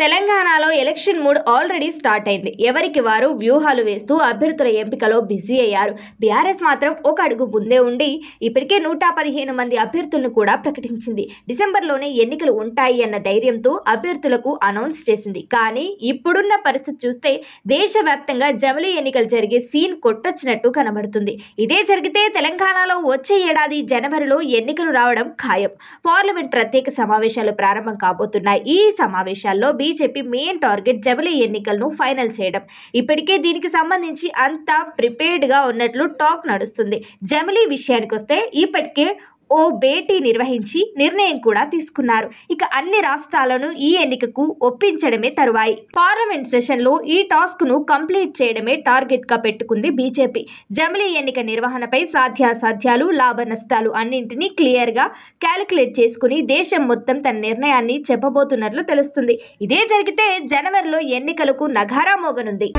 తెలంగాణలో election mood already start అయింది ఎవరికి వారు వ్యూహాలు వేస్తూ అభ్యర్థుల ఎంపికలో బిజీ అయ్యారు బీఆర్ఎస్ మాత్రం ఒక అడుగు ముందే ఉండి ఇప్పటికే నూట పదిహేను మంది అభ్యర్థులను కూడా ప్రకటించింది డిసెంబర్లోనే ఎన్నికలు ఉంటాయి అన్న ధైర్యంతో అభ్యర్థులకు అనౌన్స్ చేసింది కానీ ఇప్పుడున్న పరిస్థితి చూస్తే దేశవ్యాప్తంగా జమిలి ఎన్నికలు జరిగే సీన్ కొట్టొచ్చినట్టు కనబడుతుంది ఇదే జరిగితే తెలంగాణలో వచ్చే ఏడాది జనవరిలో ఎన్నికలు రావడం ఖాయం పార్లమెంట్ ప్రత్యేక సమావేశాలు ప్రారంభం కాబోతున్నాయి ఈ సమావేశాల్లో బీజేపీ మెయిన్ టార్గెట్ జబలి ఎన్నికలను ఫైనల్ చేయడం ఇప్పటికే దీనికి సంబంధించి అంతా ప్రిపేర్డ్గా ఉన్నట్లు టాక్ నడుస్తుంది జమిలీ విషయానికి వస్తే ఇప్పటికే ఓ భేటీ నిర్వహించి నిర్ణయం కూడా తీసుకున్నారు ఇక అన్ని రాష్ట్రాలను ఈ ఎన్నికకు ఒప్పించడమే తరువాయి పార్లమెంట్ సెషన్లో ఈ టాస్క్ను కంప్లీట్ చేయడమే టార్గెట్గా పెట్టుకుంది బీజేపీ జమిలీ ఎన్నిక నిర్వహణపై సాధ్యాసాధ్యాలు లాభ నష్టాలు అన్నింటినీ క్లియర్గా క్యాలిక్యులేట్ చేసుకుని దేశం మొత్తం తన నిర్ణయాన్ని చెప్పబోతున్నట్లు తెలుస్తుంది ఇదే జరిగితే జనవరిలో ఎన్నికలకు నగారా మోగనుంది